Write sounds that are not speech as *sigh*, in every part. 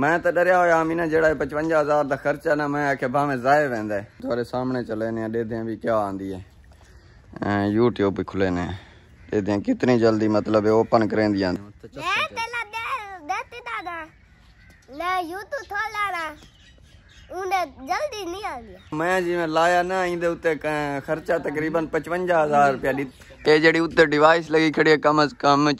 ਮੈਂ ਤਾਂ ਡਰਿਆ ਹੋਇਆ ਆਮੀਨਾ ਜਿਹੜਾ 55000 ਦਾ ਖਰਚਾ ਨਾ ਮੈਂ ਆਖਿਆ ਭਾਵੇਂ ਜ਼ਾਇਰ ਰਹਿੰਦਾ ਤੁਹਾਡੇ ਸਾਹਮਣੇ ਚਲੇ ਨੇ ਦੇਦੇ ਵੀ ਕੀ ਆਂਦੀ ਹੈ YouTube ਵੀ ਖੁੱਲੇ ਨੇ ਦੇਦੇ ਕਿਤਨੀ ਜਲਦੀ ਮਤਲਬ ਓਪਨ ਕਰੇਂਦੀਆਂ ਤੇ ਪਹਿਲਾਂ ਦੇ ਦੇਤੇ ਦਾਦਾ ਲੈ YouTube ਥੋਲਾਣਾ ਉਹਨੇ ਜਲਦੀ ਨਹੀਂ ਆਉਂਦੀ ਮੈਂ ਜਿਵੇਂ ਲਾਇਆ ਨਾ ਇਹਦੇ ਉੱਤੇ ਖਰਚਾ ਤਕਰੀਬਨ 55000 ਰੁਪਏ ਲਈ ਤੇ ਜਿਹੜੀ ਉੱਤੇ ਡਿਵਾਈਸ ਲੱਗੀ ਖੜੀ ਕਮ ਅਸ ਕਮ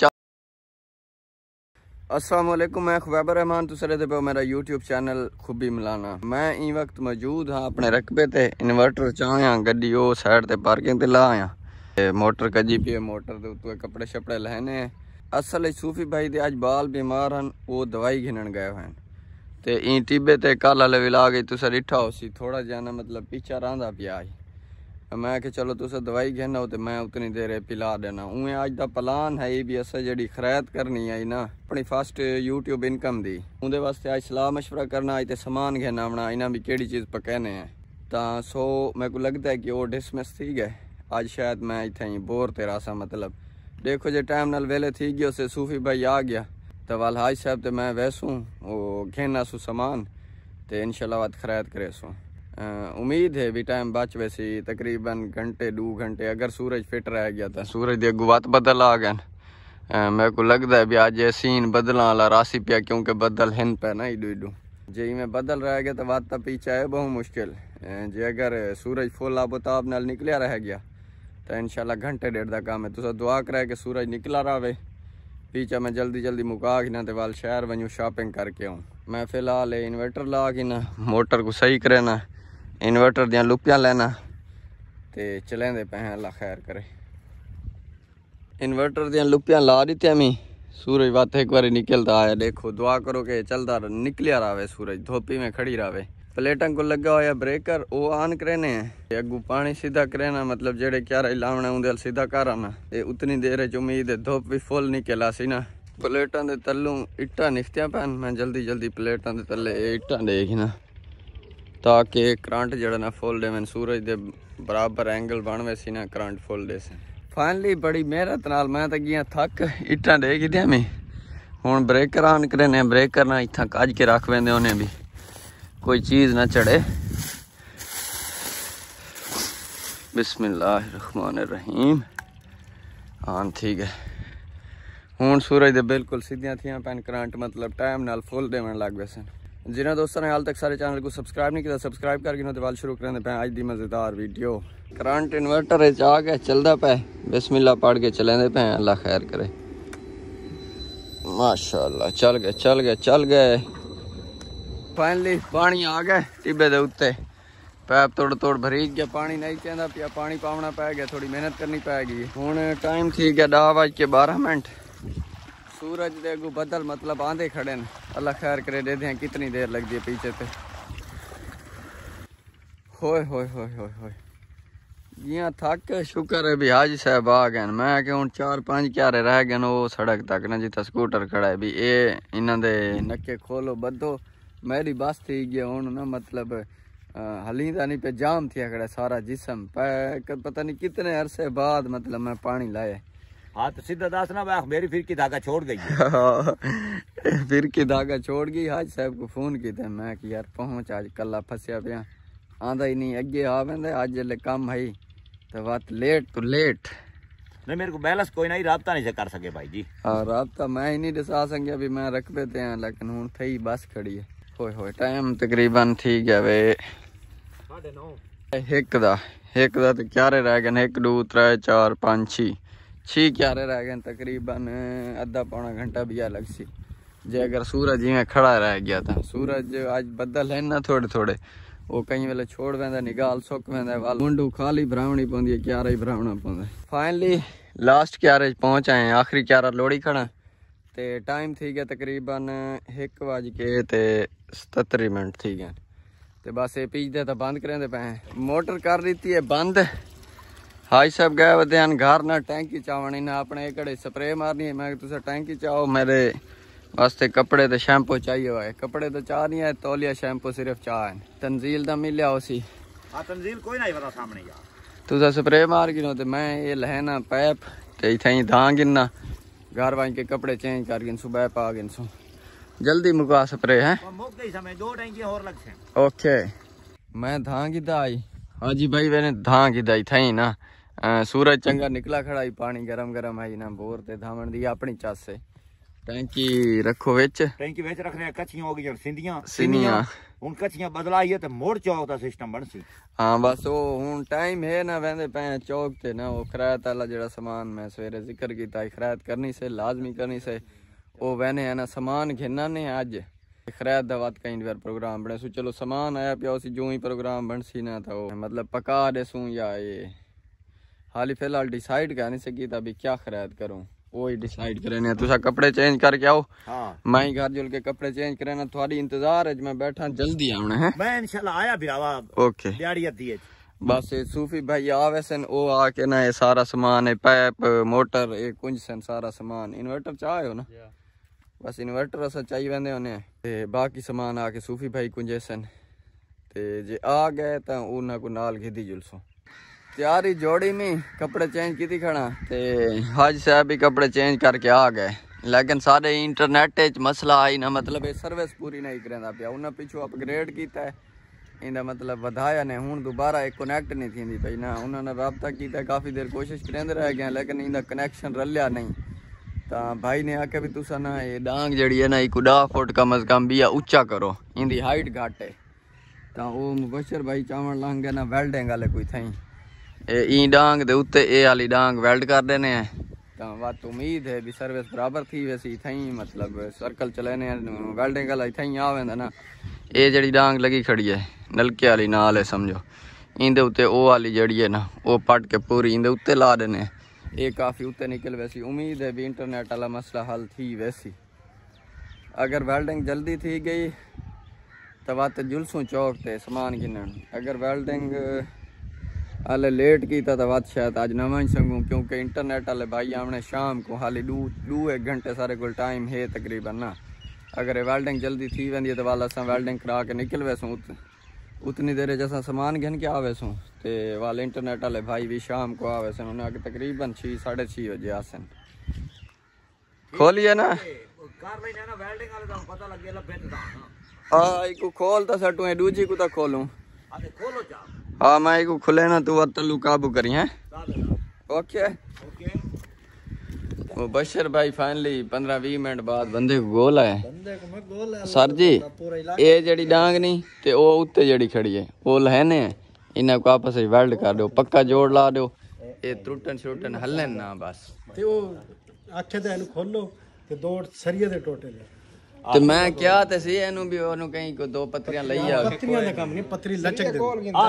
असलम मैं खुबैबर रहमान तो सरे पे मेरा यूट्यूब चैनल खुबी मिलाना मैं ई वक्त मौजूद हाँ अपने रकबे ते इन्वर्टर चाहया गड्डी ओ साइड ते पार्किंग ते ला आया मोटर कजी पे मोटर दे उत्ते कपड़े शपड़े लहने असल सूफी भाई दे आज बाल बीमार हैं वो दवाई घिनन गए हुए हैं ते ई टिब्बे कल हले विला गई तुसा डिठा होसी थोड़ा जाना मतलब पीछा रहा पिया आई तो मैं कि चलो तुस दवाई खेना हो तो मैं उतनी देर पिला देना उए अज का प्लान है ये भी अस जी खरैत करनी आई ना अपनी फर्स्ट यूट्यूब इनकम की उन्हें वास्ते अज सलाह मशवरा करना अज समान खेना बना इन्हें भी केड़ी चीज़ पकने हैं तो सो मेरे को लगता है कि वो डिसमिस थी गए अज शायद मैं इतना ही बोर तेरा सा मतलब देखो जो टाइम नाल वेले थी गए से सूफी भाई आ गया तो वाल हाज साहब तो मैं वैसूँ वो घेना सू समान तो इन शाला खरैत करे सू उम्मीद है भी टाइम बच वैसे तकरीबन घंटे दो घंटे अगर सूरज फिट रह गया तो सूरज की गुवत बदल आ गए मेरे को लगता है भी अज सीन बदल वाला राशि पिया क्योंकि बदल हिंद पे ना इडू इडू जे इवें बदल रह गया तो वाता पीछा है बहुत मुश्किल जे अगर सूरज फुल आबोताब तो नाल निकलिया रह गया तो इंशाल्लाह घंटे डेढ़ का काम है तुसा दुआ कराए कि सूरज निकला रहे पीछा मैं जल्दी जल्दी मुका ना तो वाल शहर वजू शॉपिंग करके आऊँ मैं फ़िलहाल इन्वर्टर ला के ना मोटर को सही करे ਇਨਵਰਟਰ ਦੀਆਂ ਲੁਪੀਆਂ ਲੈਣਾ ਤੇ ਚਲੈਂਦੇ ਪਏ ਹਾਂ ਅੱਲਾ ਖੈਰ ਕਰੇ ਇਨਵਰਟਰ ਦੀਆਂ ਲੁਪੀਆਂ ਲਾ ਦਿੱਤੀਆਂ ਮੀ ਸੂਰਜ ਵਾਤ ਇੱਕ ਵਾਰੀ ਨਿਕਲਦਾ ਆਇਆ ਦੇਖੋ ਦੁਆ ਕਰੋ ਕਿ ਚਲਦਾ ਨਿਕਲਿਆ ਰਾਵੇ ਸੂਰਜ ਧੋਪੀ ਮੇ ਖੜੀ ਰਾਵੇ ਪਲੇਟਾਂ ਕੋ ਲੱਗਾ ਹੋਇਆ ਬ੍ਰੇਕਰ ਉਹ ਆਨ ਕਰੇਨੇ ਤੇ ਅੱਗੂ ਪਾਣੀ ਸਿੱਧਾ ਕਰੇਨਾ ਮਤਲਬ ਜਿਹੜੇ ਕਿਆਰੇ ਲਾਉਣੇ ਹੁੰਦੇ ਸਿੱਧਾ ਕਰਾਨਾ ਤੇ ਉਤਨੀ ਦੇਰ ਚ ਉਮੀਦ ਹੈ ਧੋਪ ਵੀ ਫੁੱਲ ਨਿਕਲਾ ਸੀ ਨਾ ਪਲੇਟਾਂ ਦੇ ਤੱਲੋਂ ਇੱਟਾਂ ਨਿਫਤਿਆ ਪੈਨ ਮੈਂ ਜਲਦੀ ਜਲਦੀ ਪਲੇਟਾਂ ਦੇ ਤੱਲੇ ਇੱਟਾਂ ਦੇਖੀ ਨਾ ਤਾਂ ਕਿ ਕਰੰਟ ਜਿਹੜਾ ਨਾ ਫੁੱਲ ਦੇ ਮੈਂ ਸੂਰਜ ਦੇ ਬਰਾਬਰ ਐਂਗਲ ਬਣਵੇ ਸੀ ਨਾ ਕਰੰਟ ਫੁੱਲ ਦੇ ਸੀ ਫਾਈਨਲੀ ਬੜੀ ਮਿਹਨਤ ਨਾਲ ਮੈਂ ਤਾਂ ਗਿਆ ਥੱਕ ਇੱਟਾਂ ਦੇ ਕਿਦਿਆਂ ਮੈਂ ਹੁਣ ਬ੍ਰੇਕਰ ਆਨ ਕਰਨੇ ਬ੍ਰੇਕ ਕਰਨਾ ਇੱਥਾਂ ਕੱਜ ਕੇ ਰੱਖ ਵੰਦੇ ਉਹਨੇ ਵੀ ਕੋਈ ਚੀਜ਼ ਨਾ ਚੜੇ बिस्मिल्लाहिर्रहमानिर्रहीम आन ठीक है हूँ सूरज दे बिल्कुल सीधियां थियां पैन करंट मतलब टाइम नाल फुल देवन लग गए सन जिन्हें दोस्तों ने हाल तक सारे चैनल को सब्सक्राइब नहीं किया सब्सक्राइब करके ना वाल शुरू करें पे अज की मज़ेदार वीडियो करंट इन्वर्टर आ गया चलता पै बिस्मिल्ला पढ़ के चलें पे अल्लाह खैर करे माशाल्लाह चल गए चल गए चल गए फाइनली पानी आ गए टिब्बे के उत्ते पैप तोड़ तोड़ भरी गया पानी नहीं कहता पिया पानी पावना पै गया थोड़ी मेहनत करनी पै गई हूँ टाइम थी गया डा बज के बारह मिनट सूरज दे अगू बदल मतलब आंधे खड़े ने अल्लाह खैर करे दे दें कितनी देर लगती है पीछे ते होए होए होए होए होए जिया थक शुक्र है भी हाजी साहब आ गए मैं कि हूँ चार पाँच क्यारे रह गए वो सड़क तक ना जितना स्कूटर खड़ा है भी ये इन्होंने नक्के खोलो बदो मेरी बस थी गई हूँ ना मतलब हली नहीं पे जाम थी खड़ा सारा जिसम पता नहीं कितने अरसे बाद मतलब मैं पानी लाया हाँ सीधा दास ना मेरी फिर की धागा छोड़ गई *laughs* फिर की धागा छोड़ गई हाज साहब को फोन किया मैं कि यार पहुंच आज कला फसया पिया आंदा ही नहीं अगे आवेंदे आज जल्ले कम है तो बात लेट तो लेट नहीं मेरे को बैलेंस कोई नहीं रबता नहीं कर सके भाई जी हाँ रबता मैं ही नहीं दसा सकिया भी मैं रख पे हैं लेकिन हूँ थी बस खड़ी है होए होए टाइम तकरीबन ठीक है वे एक दा एक दा तो क्यारे रह गए एक दो त्रै चार पाँच छी छः ਰਹਿ ਗਏ ਤਕਰੀਬਨ ਅੱਧਾ ਪੌਣਾ ਘੰਟਾ ਵੀ ਆ ਲੱਗ ਸੀ ਜੇ ਅਗਰ ਸੂਰਜ ਜਿਵੇਂ ਖੜਾ ਰਹਿ ਗਿਆ ਤਾਂ ਸੂਰਜ ਅੱਜ बदल ਹੈ ਨਾ ਥੋੜੇ ਥੋੜੇ ਉਹ ਕਈ ਵੇਲੇ ਛੋੜ ਵੈਂਦਾ ਨਿਗਾਲ ਸੁੱਕ ਵੈਂਦਾ ਵਾਲ ਮੁੰਡੂ ਖਾਲੀ ਬਰਾਉਣੀ ਪਉਂਦੀ ਹੈ ਕਿਆਰਾ ਹੀ ਭਰਾਉਣਾ ਪੈਂਦਾ ਫਾਈਨਲੀ ਲਾਸਟ ਕਿਆਰੇ 'ਚ ਪਹੁੰਚ ਆਏ ਆਖਰੀ ਕਿਆਰਾ ਲੋੜੀ ਖੜਾ ਤੇ ਟਾਈਮ ਠੀਕ ਹੈ ਤਕਰੀਬਨ 1 ਵਜ ਕੇ ਤੇ 77 ਮਿੰਟ ਠੀਕ ਹੈ ਤੇ ਬਸ ਇਹ ਪੀਜਦੇ ਤਾਂ ਬੰਦ ਕਰਦੇ ਪਏ ਮੋਟਰ ਕਰ ਦਿੱਤੀ ਹੈ ਬੰਦ હાઈ સાહેબ ગયા બધા ઘારના ટાંકી ચાવણીને આપણે એકડે સ્પ્રે મારની मैं तुझे ટાંકી ચાવો मेरे वास्ते कपड़े तो शैम्पू चाहिए हुआ कपड़े तो चाह नहीं है तौलिया शैम्पू सिर्फ चाह है तंजील का मिलया उसी तंजील कोई नहीं पता सामने यार तुझे मार गिनो तो मैं ये लहना पैप तो इतना धा गिनना घर वाई के कपड़े चेंज कर गिन सुबह पा गिन सू जल्दी मुका स्प्रे है ओके मैं धां गिदा आई हाँ जी भाई मैंने धां गिदाई थी ना सूरज चंगा निकला खड़ा ही पानी गरम गरम है ना बोर ते धामन दी अपनी चासे टैंकी रखो विच टैंकी विच रखने कच्चियां हो गई सिंधियां सिंधियां ਹੁਣ ਕੱਚੀਆਂ ਬਦਲਾਈਏ ਤੇ ਮੋੜ ਚੌਕ ਦਾ ਸਿਸਟਮ ਬਣ ਸੀ ਹਾਂ ਬਸ ਉਹ ਹੁਣ ਟਾਈਮ ਹੈ ਨਾ ਵੈਂਦੇ ਪੈ ਚੌਕ ਤੇ ਨਾ ਉਹ ਖਰਾਇਤ ਵਾਲਾ ਜਿਹੜਾ ਸਮਾਨ ਮੈਂ ਸਵੇਰੇ ਜ਼ਿਕਰ ਕੀਤਾ ਖਰਾਇਤ ਕਰਨੀ ਸੇ ਲਾਜ਼ਮੀ ਕਰਨੀ ਸੇ ਉਹ ਵੈਨੇ ਹੈ ਨਾ ਸਮਾਨ ਘਿੰਨਾ ਨੇ ਅੱਜ खैर दवात का इंटर प्रोग्राम बने सो चलो सामान आया पिया उसी जो ही प्रोग्राम बन सी ना था तो मतलब पका दे सू या ये हाली फिलहाल डिसाइड कर नहीं सकी अभी क्या खरीद करूँ वही डिसाइड करने तुसा कपड़े चेंज करके आओ हाँ मैं ही घर जुल के कपड़े चेंज करना थोड़ी इंतजार है मैं बैठा जल्दी आना है मैं इंशाल्लाह आया भी ओके दिहाड़ी अद्धी बस सूफी भाई आवे सन ओ आके ना ये सारा सामान है पैप मोटर ये कुंज सन सारा सामान इन्वर्टर चाहे हो ना बस इन्वर्टर असा चाहिए वेंदे होने ते बाकी सामान आके सूफी भाई कुंजे सन ते जे आ गए तो उन्हें को नाल घिदी जुलसो तैयारी जोड़ी में कपड़े चेंज की खड़ा ते हज साहब भी कपड़े चेंज करके आ गए लेकिन सारे इंटरनेट मसला आई ना मतलब सर्विस पूरी नहीं करता पिया उन्हें पिछू अपग्रेड किया इनका मतलब बधाया ने हूँ दोबारा एक कनेक्ट नहीं थी पी ना उन्होंने रबता किया काफ़ी देर कोशिश करेंदे रह गए लेकिन इनका कनैक्शन रलिया नहीं तो भाई ने आके भी तुसा ना ये डांग जड़ी है ना एक दह फुट कम अज कम भी उच्चा करो इनकी हाइट घट है तो वो मुबशर भाई चावण लांगे ना वेल्डिंग वाले कोई थी ई डांग दे उत्ते ए वाली डांग वेल्ड कर देने हैं ਤਾਂ ਬਾਤ ਉਮੀਦ ਹੈ ਵੀ ਸਰਵਿਸ ਬਰਾਬਰ ਥੀ ਵੈਸੀ ਥਾਈ ਮਤਲਬ ਸਰਕਲ ਚਲੇਨੇ ਵੈਲਡਿੰਗ ਵਾਲਾ ਥਾਈ ਆਵੇਂਦਾ ਨਾ ਇਹ ਜਿਹੜੀ ਡਾਂਗ ਲਗੀ ਖੜੀ ਹੈ ਨਲਕੇ ਵਾਲੀ ਨਾਲ ਹੈ ਸਮਝੋ ਇਹਦੇ ਉੱਤੇ ਉਹ ਵਾਲੀ ਜਿਹੜੀ ਹੈ ਨਾ ਉਹ ਪੱਟ ਕੇ ਪੂਰੀ ਇਹਦੇ ਉੱਤੇ ਲਾ ਦੇਨੇ ਇਹ ਕਾਫੀ ਉੱਤੇ ਨਿਕਲ ਵੈਸੀ ਉਮੀਦ ਹੈ ਵੀ ਇੰਟਰਨੈਟ ਵਾਲਾ ਮਸਲਾ ਹੱਲ ਥੀ ਵੈਸੀ अगर वेल्डिंग जल्दी थी गई तो बात जुलसू चौक से समान गिन अगर वेल्डिंग હાલે लेट કીધા હતા વાત શાયદ આજ ન માની શકું ક્યોંકि इंटरनेट હાલે भाई આપણે शाम को हाली दू दू एक घंटे सारे कोल टाइम है तकरीबन ना अगर वेल्डिंग जल्दी थी वेंदी है तो वाल असां वेल्डिंग करा के निकल वैसूं उत, उतनी देर जैसा सामान घन के आवेसूं तो वाल इंटरनेट वाले भाई भी शाम को आवे सन उन्हें तकरीबन छः साढ़े छः बजे आसन खोलिए ना तो तो हाँ खोल तो सटूँ दूजी को तो खोलूँ खोलो जा ਆ ਮੈਂ ਇਹ ਕੋ ਖੁੱਲੇ ਨਾ ਤੂੰ ਅੱਤ ਲੁਕਾਬੂ ਕਰੀ ਹੈ ਓਕੇ ਓਕੇ ਉਹ ਬਸ਼ਰ ਭਾਈ ਫਾਈਨਲੀ 15 20 ਮਿੰਟ ਬਾਅਦ ਬੰਦੇ ਕੋ ਗੋਲ ਆਇਆ ਸਰ ਜੀ ਇਹ ਜਿਹੜੀ ਡਾਂਗ ਨਹੀਂ ਤੇ ਉਹ ਉੱਤੇ ਜਿਹੜੀ ਖੜੀ ਹੈ ਉਹ ਲਹਿਨੇ ਇਹਨਾਂ ਕੋ ਆਪਸ ਵਿੱਚ ਵੈਲਡ ਕਰ ਦਿਓ ਪੱਕਾ ਜੋੜ ਲਾ ਦਿਓ ਇਹ ਟੁੱਟਣ ਛੁੱਟਣ ਹੱਲਣ ਨਾ ਬਸ ਤੇ ਉਹ ਆਖੇ ਦੇ ਇਹਨੂੰ ਖੋਲੋ ਤੇ ਦੋੜ ਸਰੀਏ ਦੇ ਟੋਟੇ ਲੈ ਤੇ ਮੈਂ ਕਿਹਾ ਤੇ ਸੀ ਇਹਨੂੰ ਵੀ ਉਹਨੂੰ ਕਹੀਂ ਕੋ ਦੋ ਪੱਤਰੀਆਂ ਲਈ ਆ ਪੱਤਰੀਆਂ ਦਾ ਕੰਮ ਨਹੀਂ ਪੱਤਰੀ ਲਚਕ ਦੇ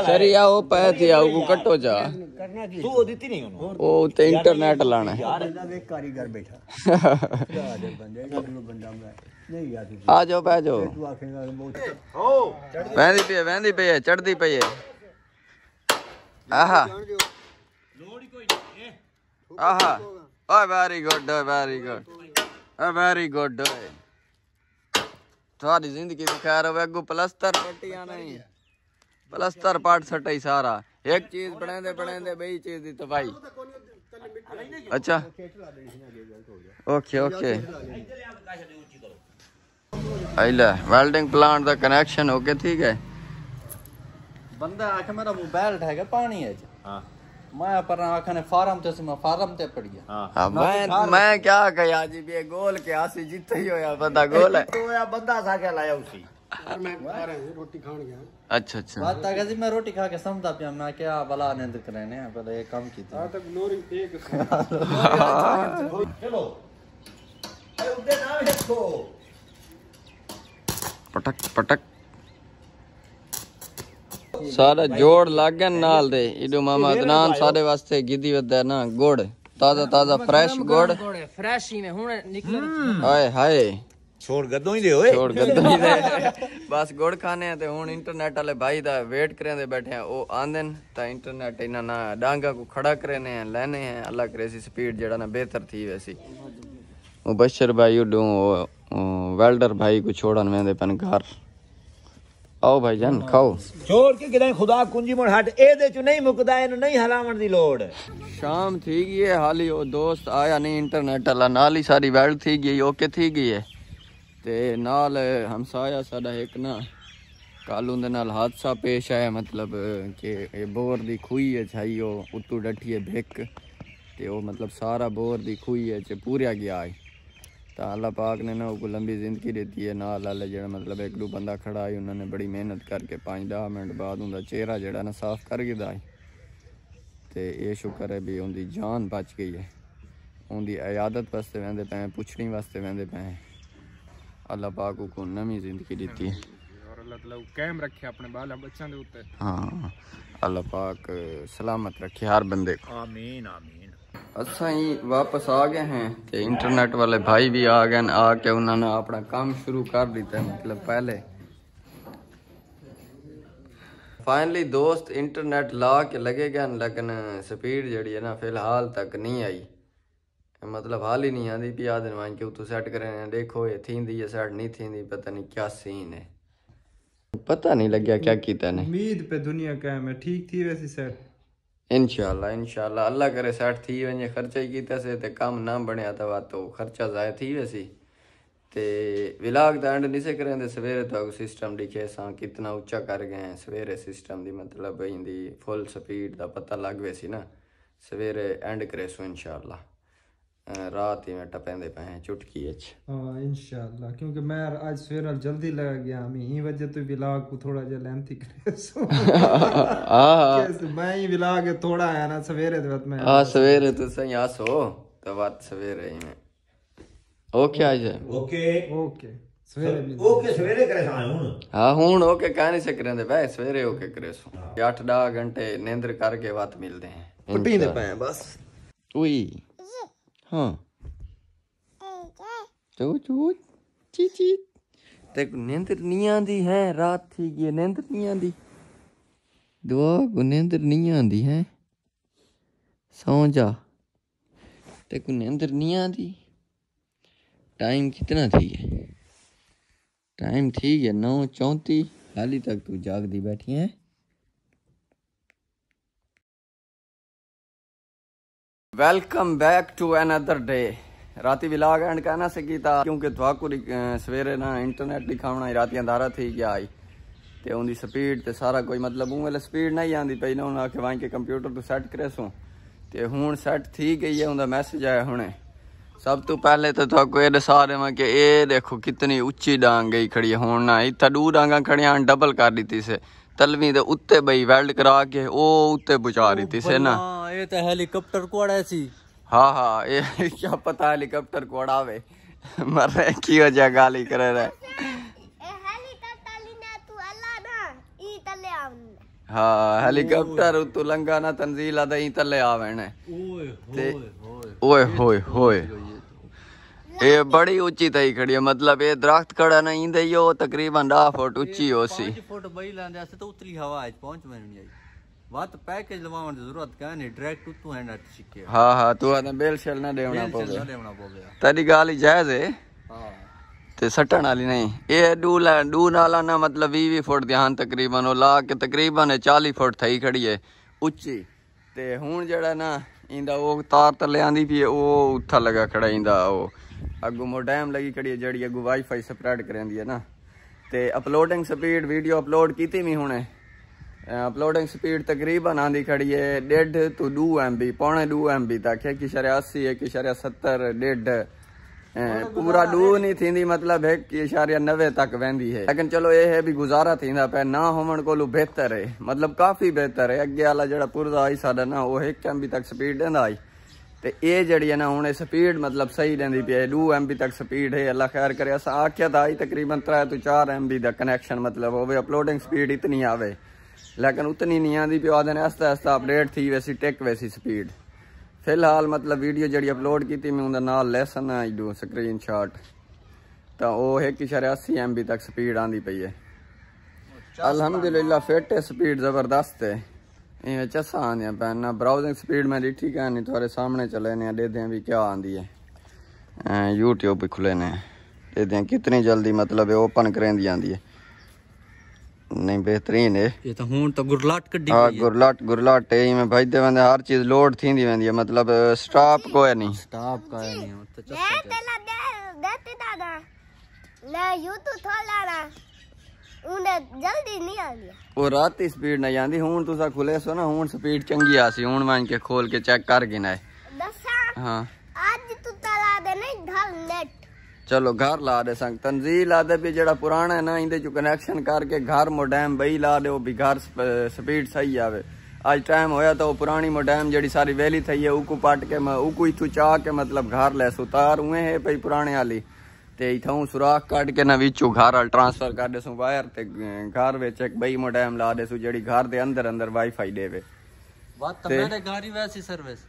ਸਰੀ ਆ ਉਹ ਪੈ ਤੇ ਆਊਗਾ ਕੱਟੋ ਜਾ ਤੂੰ ਉਹ ਦਿੱਤੀ ਨਹੀਂ ਉਹਨੂੰ ਉਹ ਤੇ ਇੰਟਰਨੈਟ ਲਾਣਾ ਯਾਰ ਇਹਦਾ ਵੇ ਕਾਰੀਗਰ ਬੈਠਾ ਆ ਜਾ ਜਾਓ ਬਹਿ ਜਾਓ ਵਹਿੰਦੀ ਪਈ ਵਹਿੰਦੀ ਪਈ ਹੈ ਚੜਦੀ ਪਈ ਹੈ ਆਹਾ ਆਹਾ ਓਏ ਵੈਰੀ ਗੁੱਡ ਓਏ ਵੈਰੀ ਗੁੱਡ ਓਏ ਵੈਰੀ ਗੁੱਡ ਓਏ सारी जिंदगी तो खैर हो अगू प्लस्तर फटी आना ही प्लस्तर पाट सटा ही सारा एक चीज बनाते बनाते बई चीज दी तबाही तो अच्छा ओके ओके आइला वेल्डिंग प्लांट का कनेक्शन हो गया ठीक है बंदा आके मेरा मोबाइल उठाएगा पानी है हां मैं पर आखने फार्म ते से मैं फार्म ते पड़ गया हां हाँ, मैं मैं क्या कहया जी बे गोल के आसी जीत ही होया बंदा गोल है *laughs* तो या बंदा सा के लाया उसी मैं रोटी खान गया अच्छा अच्छा बात आ गई मैं रोटी खा के समझता पिया मैं क्या भला आनंद करने पहले एक काम की हां तब नोरी एक *laughs* चलो अरे उधर ना देखो पटक पटक ਸਾਰਾ ਜੋੜ लागन ਨਾਲ ਦੇ इडो ਮਾਮਾ ਅਦਨਾਨ ਸਾਡੇ ਵਾਸਤੇ गिदी वदा ਨਾ गुड़ ਤਾਜ਼ਾ ਤਾਜ਼ਾ फ्रेश गुड़ फ्रेश ही में हुन ਛੋੜ ਗੱਦੋਂ ਹੀ ਦੇ ਓਏ ਛੋੜ ਗੱਦੋਂ ਹੀ ਦੇ ਬਸ ਗੁੜ ਖਾਣੇ ਆ ਤੇ ਹੁਣ ਇੰਟਰਨੈਟ ਵਾਲੇ ਭਾਈ ਦਾ ਵੇਟ ਕਰਦੇ ਬੈਠੇ ਆ ਉਹ ਆਂਦਨ ਤਾਂ ਇੰਟਰਨੈਟ ਇਹਨਾਂ ਨਾ ਡਾਂਗਾ ਕੋ ਖੜਾ ਕਰੇ ਨੇ ਲੈਨੇ ਆ ਅੱਲਾ ਕਰੇ ਸੀ ਸਪੀਡ ਜਿਹੜਾ ਨਾ ਬਿਹਤਰ ਥੀ ਵੈਸੀ ਉਹ ਬਸ਼ਰ ਭਾਈ ਉਡੂ ਵੈਲਡਰ ਭਾਈ ਕੋ ਛੋੜਨ ਵੇਂਦੇ ਪਨ ਘਰ आओ भाई जान खाओ चोर के किदा खुदा कुंजी मोड़ हट ए दे चु नहीं मुकदा इन नहीं हलावण दी लोड शाम थी गई है हाल ही दोस्त आया नहीं इंटरनेट वाला नाल ही सारी वेल थी गई ओके थी गई है ते नाल हमसाया साडा एक ना कालू दे नाल हादसा पेश आया मतलब के ए बोर दी खुई है छाई ओ उत्तू डठिए बेक ते ओ मतलब सारा बोर दी खुई है जे पूरा गया है ਤਾਂ ਅੱਲਾ ਪਾਕ ਨੇ ਨਾ ਉਹ ਲੰਬੀ ਜ਼ਿੰਦਗੀ ਦਿੱਤੀ ਹੈ ਨਾਲ ਅੱਲਾ ਜਿਹੜਾ ਮਤਲਬ ਇੱਕ ਦੋ ਬੰਦਾ ਖੜਾ ਹੈ ਉਹਨਾਂ ਨੇ ਬੜੀ ਮਿਹਨਤ ਕਰਕੇ 5-10 ਮਿੰਟ ਬਾਅਦ ਉਹਦਾ ਚਿਹਰਾ ਜਿਹੜਾ ਨਾ ਸਾਫ਼ ਕਰ ਗਿਦਾ ਹੈ ਤੇ ਇਹ ਸ਼ੁਕਰ ਹੈ ਵੀ ਉਹਦੀ ਜਾਨ ਬਚ ਗਈ ਹੈ ਉਹਦੀ ਇਆਦਤ ਵਾਸਤੇ ਵੰਦੇ ਪਏ ਪੁੱਛਣੀ ਵਾਸਤੇ ਵੰਦੇ ਪਏ ਅੱਲਾ ਪਾਕ ਨੂੰ ਨਵੀਂ ਜ਼ਿੰਦਗੀ ਦਿੱਤੀ ਹੈ अल्लाह ताला कायम रखे अपने बाल बच्चों के उत्ते हां अल्लाह पाक सलामत रखे हर बंदे को आमीन आमीन ਅਸਾਂ ਹੀ ਵਾਪਸ ਆ ਗਏ ਹਾਂ ਤੇ ਇੰਟਰਨੈਟ ਵਾਲੇ ਭਾਈ ਵੀ ਆ ਗਏ ਨੇ ਆ ਕੇ ਉਹਨਾਂ ਨੇ ਆਪਣਾ ਕੰਮ ਸ਼ੁਰੂ ਕਰ ਦਿੱਤਾ फाइनली दोस्त इंटरनेट ला के लगे गए लेकिन स्पीड जड़ी है ना फिलहाल तक नहीं आई मतलब हाल ही नहीं आती भी आदि वन के उतो सैट करें देखो ये थी दी सैट नहीं थी पता नहीं क्या सीन है पता नहीं लग गया क्या किया उम्मीद पे दुनिया कायम है ठीक थी वैसी सैट ઇન્શાલ્લાહ ઇન્શાલ્લાહ અલ્લાહ કરે સાઠ થઈ વञे ખર્ચાઈ કીધા છે તે કામ ના બન્યા તવા તો ખર્ચા જાય થઈ વેસી તે વિલાગ દાંડ નિસે કરે તે સવેરે તો સિસ્ટમ ડીખે સા કિતના ઊંચા કર ગਏ સવેરે સિસ્ટમ દી મતલબ ઇંદી ફૂલ સ્પીડ ਦਾ ਪਤਾ ਲੱਗ ਵੇਸੀ ਨਾ ਸਵੇਰੇ ਐਂਡ ਕਰੇ ਸੋ ਇਨਸ਼ਾਅੱਲਾ रात ही में टपेंदे पे हैं चुटकी अच्छ हां इंशाल्लाह क्योंकि मैं आज सवेरे जल्दी लगा गया हम ही वजह तो व्लॉग को थोड़ा जे लेंथी करे सो मैं ही व्लॉग थोड़ा है ना सवेरे तो मैं हां सवेरे तो सही आ हाँ, सो तो बात सवेरे ही में ओके आज ओके ओके सवेरे ओके सवेरे करे हां हुन हां करे सो 8 हाँ। 10 घंटे नींद करके बात मिलते हैं बस चू चू ची ची नहीं आती है रात थी नहीं आती दुआ को नींद नहीं आती है सौ जा तेको नींद नहीं आती टाइम कितना थी है टाइम ठीक है नौ चौंती हाली तक तू जागती बैठी है welcome back to another day ਰਾਤੀ ਵਿਲਾਗ ਐਂਡ ਕਹਿਣਾ ਕਰਨਾ ਸਕੀਤਾ ਕਿਉਂਕਿ ਤੁਹਾਕੂਰੀ ਸਵੇਰੇ ਨਾ ਇੰਟਰਨੈਟ ਦਿਖਾਉਣਾ ਹੀ ਰਾਤੀ ਅੰਧਾਰਾ ਥੀ ਗਿਆ ਆਈ ਤੇ ਉਹਦੀ ਸਪੀਡ ਤੇ ਸਾਰਾ ਕੋਈ ਮਤਲਬ ਉਹ ਮੇਲੇ ਸਪੀਡ ਨਹੀਂ ਆਂਦੀ ਪਈ ਨਾ ਉਹਨਾਂ ਆਖੇ ਵਾਂ ਕੇ ਕੰਪਿਊਟਰ ਤੋਂ ਸੈੱਟ ਕਰੇ ਸੋ ਤੇ ਹੁਣ ਸੈੱਟ ਥੀ ਗਈ ਹੈ ਉਹਦਾ ਮੈਸੇਜ ਆਇਆ ਹੁਣੇ ਸਭ ਤੋਂ ਪਹਿਲੇ ਤਾਂ ਤੁਹਾਨੂੰ ਇਹ ਦਸਾ ਦੇਵਾਂ ਕਿ ਇਹ ਦੇਖੋ ਕਿੰਨੀ ਉੱਚੀ ਡਾਂਗ ਗਈ ਖੜੀ ਹੁਣ ਨਾ ਇੱਥੇ ਦੂ ਡਾਂਗਾਂ ਖੜੀਆਂ ਡਬਲ ਕਰ ਦਿੱਤੀ ਸੇ ਤਲਵੀ ਦੇ ਉੱਤੇ ਬਈ ਵੈਲਡ ਕਰਾ ਕੇ ਉਹ ਉੱਤੇ ਬੁਚਾ ਰਹੀ ਸੀ ਸੇ ਹਾਂ ਇਹ ਤਾਂ ਹੈਲੀਕਾਪਟਰ ਕੋੜਾ ਸੀ ਹਾਂ ਹਾਂ ਇਹ ਕੀ ਪਤਾ ਹੈਲੀਕਾਪਟਰ ਕੋੜਾ ਵੇ ਮਰ ਰਹੇ ਕੀ ਹੋ ਜਾ ਗਾਲੀ ਕਰ ਰਿਹਾ ਹਾਂ ਹੈਲੀਕਾਪਟਰ ਉਤੋਂ ਲੰਗਾ ਨਾ ਤਨਜ਼ੀਲ ਆਦਾ ਹੀ ਥੱਲੇ ਆਵਣ ਓਏ ਹੋਏ ਹੋਏ ਓਏ ਹੋਏ ਹੋਏ ये बड़ी ऊंची तई खड़ी है मतलब ये दरख्त खड़ा नहीं दई हो तकरीबन 2 फुट ऊंची हो सी 5 फुट बई लांदे आसे तो उतली हवा आज पहुंच में नहीं आई बात तो पैकेज लवावन दी जरूरत का नहीं डायरेक्ट तू हैंड हट सिके हां हां तू आने बेल शेल ना देवना पवे बेल शेल देवना पवे तेरी गाल जायज है हां ते सटन वाली नहीं ये डू ला डू नाला ना मतलब 20 फुट ध्यान तकरीबन ओ ला के तकरीबन 40 फुट थई खड़ी है ऊंची ते हुन जड़ा ना इंदा वो तार तले आंदी पी ओ उत्था लगा खड़ा इंदा ओ ਅੱਗੂ ਮੋਡੈਮ ਲੱਗੀ ਹੈ ਜਿਹੜੀ ਅੱਗੂ ਵਾਈਫਾਈ ਸਪਰੈਡ ਕਰਦੀ ਹੈ ਨਾ ਤੇ ਅਪਲੋਡਿੰਗ ਸਪੀਡ ਵੀਡੀਓ ਅਪਲੋਡ ਕੀਤੀ ਵੀ ਹੁਣੇ ਅਪਲੋਡਿੰਗ ਸਪੀਡ ਤਕਰੀਬਨ ਆਂਦੀ ਖੜੀ ਹੈ 1.5 ਤੋਂ 2 MB ਪੌਣੇ 2 MB ਤੱਕ ਹੈ ਕਿ 80 ਹੈ ਕਿ 70 1.5 ਪੂਰਾ 2 ਨਹੀਂ ਥਿੰਦੀ ਮਤਲਬ ਹੈ ਕਿ 90 ਤੱਕ ਵਹਿੰਦੀ ਹੈ ਲੇਕਿਨ ਚਲੋ ਇਹ ਹੈ ਵੀ ਗੁਜ਼ਾਰਾ ਥਿੰਦਾ ਪੈ ਨਾ ਹੋਣ ਕੋਲੋਂ ਬਿਹਤਰ ਹੈ ਮਤਲਬ ਕਾਫੀ ਬਿਹਤਰ ਹੈ ਅੱਗੇ ਵਾਲਾ ਜਿਹੜਾ ਪੁਰਜ਼ਾ ਆਈ ਸਾਡਾ ਨਾ ਉਹ 1 MB ਤੱਕ ਸਪੀਡ ਦਿੰਦਾ ਆਈ ਤੇ ਇਹ ਜਿਹੜੀ ਹੈ ਨਾ ਹੁਣ ਇਹ ਸਪੀਡ ਮਤਲਬ ਸਹੀ ਲੈਂਦੀ ਪਈ ਹੈ 2 ਐਮਬੀ ਤੱਕ ਸਪੀਡ ਹੈ ਅੱਲਾ ਖੈਰ ਕਰੇ ਅਸਾਂ ਆਖਿਆ ਤਾਂ ਹੀ ਤਕਰੀਬਨ 3 ਤੋਂ 4 ਐਮਬੀ ਦਾ ਕਨੈਕਸ਼ਨ ਮਤਲਬ ਹੋਵੇ ਅਪਲੋਡਿੰਗ ਸਪੀਡ ਇਤਨੀ ਆਵੇ ਲੇਕਿਨ ਉਤਨੀ ਨਹੀਂ ਆਂਦੀ ਪਿਆ ਆਦਨ ਆਸਤਾ ਆਸਤਾ ਅਪਡੇਟ ਥੀ ਵੈਸੀ ਟਿਕ ਵੈਸੀ ਸਪੀਡ ਫਿਲਹਾਲ ਮਤਲਬ ਵੀਡੀਓ ਜਿਹੜੀ ਅਪਲੋਡ ਕੀਤੀ ਮੈਂ ਉਹਦਾ ਨਾਲ ਲੈਸਨ ਆਈ ਦੂ ਸਕਰੀਨਸ਼ਾਟ ਤਾਂ ਉਹ 1.80 ਐਮਬੀ ਤੱਕ ਸਪੀਡ ਆਂਦੀ ਪਈ ਹੈ ਅਲਹਮਦੁਲਿਲਾ ਫਿਟ ਹੈ ਸਪੀਡ ਜ਼ਬਰਦਸਤ ਹੈ ये चसा आने पहनना ब्राउजिंग स्पीड में रिठी क्या नहीं थोड़े सामने चले ने दे दें भी क्या आंदी है यूट्यूब भी खुले ने दे दें कितनी जल्दी मतलब ओपन करें दी आंदी है नहीं बेहतरीन है ये तो हूं तो गुरलाट कड्डी हां गुरलाट गुरलाट है में भाई दे बंदे हर चीज लोड थींदी वेंदी है मतलब स्टॉप को है नहीं स्टॉप का है नहीं तो चस्का दे दे दादा ले यूट्यूब थोड़ा ਉਹਨੇ ਜਲਦੀ ਨਹੀਂ ਆਉਂਦੀ ਉਹ ਰਾਤ ਦੀ ਸਪੀਡ ਨਾ ਜਾਂਦੀ ਹੁਣ ਤੁਸੀਂ ਖੁੱਲੇ ਸੋ ਨਾ ਹੁਣ ਸਪੀਡ ਚੰਗੀ ਆ ਸੀ ਹੁਣ ਮੰਨ ਕੇ ਖੋਲ ਕੇ ਚੈੱਕ ਕਰ ਗਿਨਾ ਦੱਸਾਂ ਹਾਂ ਅੱਜ ਤੂੰ ਤਲਾ ਦੇ ਨੈਟ ਚਲੋ ਘਰ ਲਾ ਦੇ ਸੰਗ ਤਨਜ਼ੀਲ ਆਦੇ ਵੀ ਜਿਹੜਾ ਪੁਰਾਣਾ ਹੈ ਨਾ ਇਹਦੇ ਚ ਕਨੈਕਸ਼ਨ ਕਰਕੇ ਘਰ ਮੋਡੈਮ ਬਈ ਲਾ ਦੇ ਉਹ ਵੀ ਘਰ ਸਪੀਡ ਸਹੀ ਆਵੇ ਅੱਜ ਟਾਈਮ ਹੋਇਆ ਤਾਂ ਉਹ ਪੁਰਾਣੀ ਮੋਡੈਮ ਜਿਹੜੀ ਸਾਰੀ ਵੈਲੀ ਥਈ ਹੈ ਉਹ ਕੋ ਪਟ ਕੇ ਮੈਂ ਉਹ ਕੋ ਤੂੰ ਚਾ ਕੇ ਮਤਲਬ ਘਰ ਲੈ ਸੁਤਾਰ ਹੋਏ ਹੈ ਭਈ ਪੁਰਾਣੇ ਵਾਲੀ ते इथां सुराख काट के ना विचू घर अल ट्रांसफर कर देसूं वायर ते घर विच एक बई मो ला देसूं जेड़ी घर दे अंदर अंदर वाईफाई देवे बात तो मेरे घर वैसी सर्विस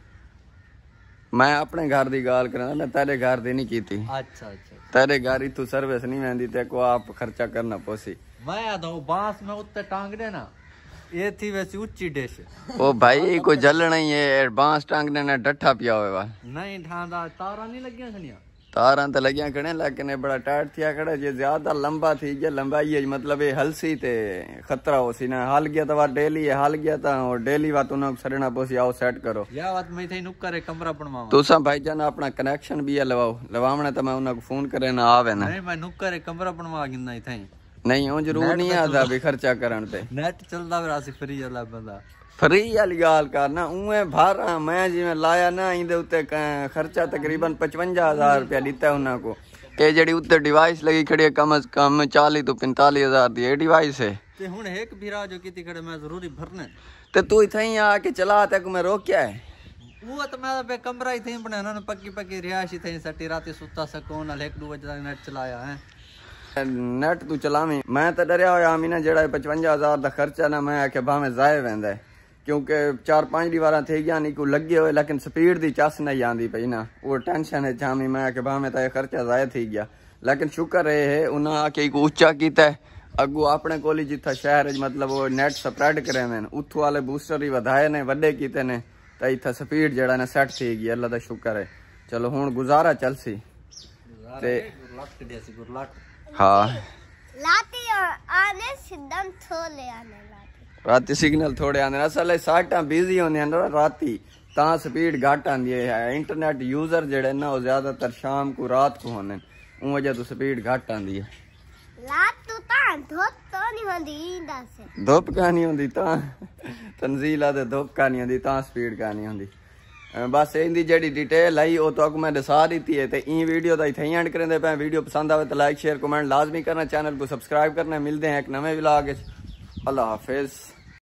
मैं अपने घर दी गाल करा मैं तेरे घर दी नहीं कीती अच्छा अच्छा तेरे घर तू सर्विस नहीं वेंदी ते को आप खर्चा करना पोसी मैं आदा बांस में उत्ते टांग देना ये थी वैसी ऊंची डिश ओ भाई कोई जलना ही है बांस टांगने ना डट्ठा पिया हुआ नहीं ठांदा तारा नहीं लगी सनिया तारा तो लगिया खड़े लेकिन बड़ा टाइट थिया खड़े जे ज्यादा लंबा थी गया लंबाई है मतलब ये हलसी ते खतरा हो सी ना हाल गया तो डेली है हाल गया था और डेली बात उन्हें सड़ना पोसी आओ सेट करो या बात मैं थे नुक करे कमरा बनवावा तो सा भाई जान अपना कनेक्शन भी है लवाओ लवावणे तो मैं उन्हें फोन करे ना आवे ना नहीं मैं नुक करे कमरा बनवा गिनना ही नहीं हूं जरूर नहीं आता भी खर्चा करन ते नेट चलदा फिर आसी फ्री वाला बंदा ਫਰੀ ਵਾਲੀ ਗੱਲ ਕਰਨਾ ਉਵੇਂ ਭਾਰਾ ਮੈਂ ਜਿਵੇਂ ਲਾਇਆ ਨਾ ਇਹਦੇ ਉੱਤੇ ਖਰਚਾ ਤਕਰੀਬਨ 55000 ਰੁਪਏ ਲਿੱਤਾ ਉਹਨਾਂ ਕੋ ਇਹ ਜਿਹੜੀ ਉੱਤੇ ਡਿਵਾਈਸ ਲਗੀ ਖੜੀ ਹੈ ਕਮ ਅਸ ਕਮ 40 ਤੋਂ 45000 ਦੀ ਇਹ ਡਿਵਾਈਸ ਹੈ ਤੇ ਹੁਣ ਇੱਕ ਵੀਰਾ ਜੋ ਕੀਤੀ ਖੜੇ ਮੈਂ ਜ਼ਰੂਰੀ ਭਰਨਾ ਤੇ ਤੂੰ ਇੱਥੇ ਹੀ ਆ ਕੇ ਚਲਾ ਤੱਕ ਮੈਂ ਰੋਕਿਆ ਹੈ ਉਹ ਤਾਂ ਮੈਂ ਬੇ ਕਮਰਾ ਹੀ ਥਈ ਬਣਾਣਾ ਨਾ ਪੱਕੀ ਪੱਕੀ ਰਿਹਾਇਸ਼ ਹੀ ਥਈ ਸੱਟੀ ਰਾਤੀ ਸੁੱਤਾ ਸਕੋਨ ਨਾਲ 1-2 ਵਜੇ ਤੱਕ ਨੈਟ ਚਲਾਇਆ ਹੈ ਨੈਟ ਤੂੰ ਚਲਾਵੇਂ ਮੈਂ ਤਾਂ ਡਰਿਆ ਹੋਇਆ ਆਮੀਨਾ ਜਿਹੜਾ 55000 ਦਾ ਖਰਚਾ ਨਾ ਮੈਂ ਆਖਿਆ ਭਾਵੇਂ ਜ਼ਾਇਰ ਵੈਂਦਾ ਹੈ ਕਿਉਂਕਿ ਚਾਰ ਪੰਜ ਦੀਵਾਰਾਂ ਥੇ ਗਿਆ ਨਹੀਂ ਕੋ ਲੱਗੇ ਹੋਏ ਲੇਕਿਨ ਸਪੀਡ ਦੀ ਚਸ ਨਹੀਂ ਜਾਂਦੀ ਪਈ ਨਾ ਉਹ ਟੈਨਸ਼ਨ ਹੈ ਜਾਮੀ ਮੈਂ ਕਿ ਬਾਹ ਤਾਂ ਇਹ ਖਰਚਾ ਜ਼ਾਇਆ ਥੀ ਗਿਆ ਲੇਕਿਨ ਸ਼ੁਕਰ ਹੈ ਉਹਨਾਂ ਆ ਕੇ ਕੋ ਉੱਚਾ ਕੀਤਾ ਅੱਗੂ ਆਪਣੇ ਕੋਲ ਜਿੱਥਾ ਸ਼ਹਿਰ ਜ ਮਤਲਬ ਉਹ ਨੈਟ ਸਪਰੈਡ ਕਰੇ ਮੈਂ ਉੱਥੋਂ ਵਾਲੇ ਬੂਸਟਰ ਹੀ ਵਧਾਏ ਨੇ ਵੱਡੇ ਕੀਤੇ ਨੇ ਤਾਂ ਇੱਥਾ ਸਪੀਡ ਜਿਹੜਾ ਨਾ ਸੈੱਟ ਥੀ ਗਈ ਅੱਲਾ ਦਾ ਸ਼ੁਕਰ ਹੈ ਚਲੋ ਹੁਣ ਗੁਜ਼ਾਰਾ ਚੱਲ ਸੀ ਤੇ ਲੱਕ ਦੇ ਸੀ ਗੁਰ ਗੁਰਲੱਕ ਹਾਂ ਲਾਤੀ ਆਨੇ ਨੇ ਸਿੱਧਾ ਥੋ ਲਿਆ ਨੇ राती सिग्नल थोड़े आते असल साइटा बिजी होंगे राती ਤਾਂ ਸਪੀਡ ਘਟ ਆਂਦੀ ਹੈ ਇੰਟਰਨੈਟ ਯੂਜ਼ਰ ਜਿਹੜੇ ਨਾ ਉਹ ਜ਼ਿਆਦਾਤਰ ਸ਼ਾਮ ਨੂੰ ਰਾਤ ਨੂੰ ਹੁੰਦੇ ਉਹ ਵਜ੍ਹਾ ਤੋਂ ਸਪੀਡ ਘਟ ਆਂਦੀ ਹੈ ਰਾਤ ਤੋਂ ਤਾਂ ਧੁੱਪ ਤੋਂ ਨਹੀਂ ਹੁੰਦੀ ਦੱਸ ਧੁੱਪ ਕਾ ਨਹੀਂ ਹੁੰਦੀ ਤਾਂ ਤਨਜ਼ੀਲਾ ਦੇ ਧੁੱਪ ਕਾ ਨਹੀਂ ਹੁੰਦੀ ਤਾਂ ਸਪੀਡ ਕਾ ਨਹੀਂ ਹੁੰਦੀ ਬਸ ਇਹਦੀ ਜਿਹੜੀ ਡਿਟੇਲ ਆਈ ਉਹ ਤੁਹਾਨੂੰ ਮੈਂ ਦਸਾ ਦਿੱਤੀ ਹੈ ਤੇ ਇਹ ਵੀਡੀਓ ਦਾ ਇੱਥੇ ਐਂਡ ਕਰਦੇ ਪਏ ਵੀਡੀਓ ਪਸੰਦ ਆਵੇ ਤਾਂ ਲਾਈਕ ਸ਼ੇਅਰ ਕਮੈਂਟ ਲਾਜ਼ਮੀ ਕਰਨਾ ਚੈਨਲ ਨੂੰ ਸਬਸਕ੍ਰਾਈਬ करना ਮਿਲਦੇ हैं एक नवे व्लॉग ਅੱਲਾ ਹਾਫਿਜ਼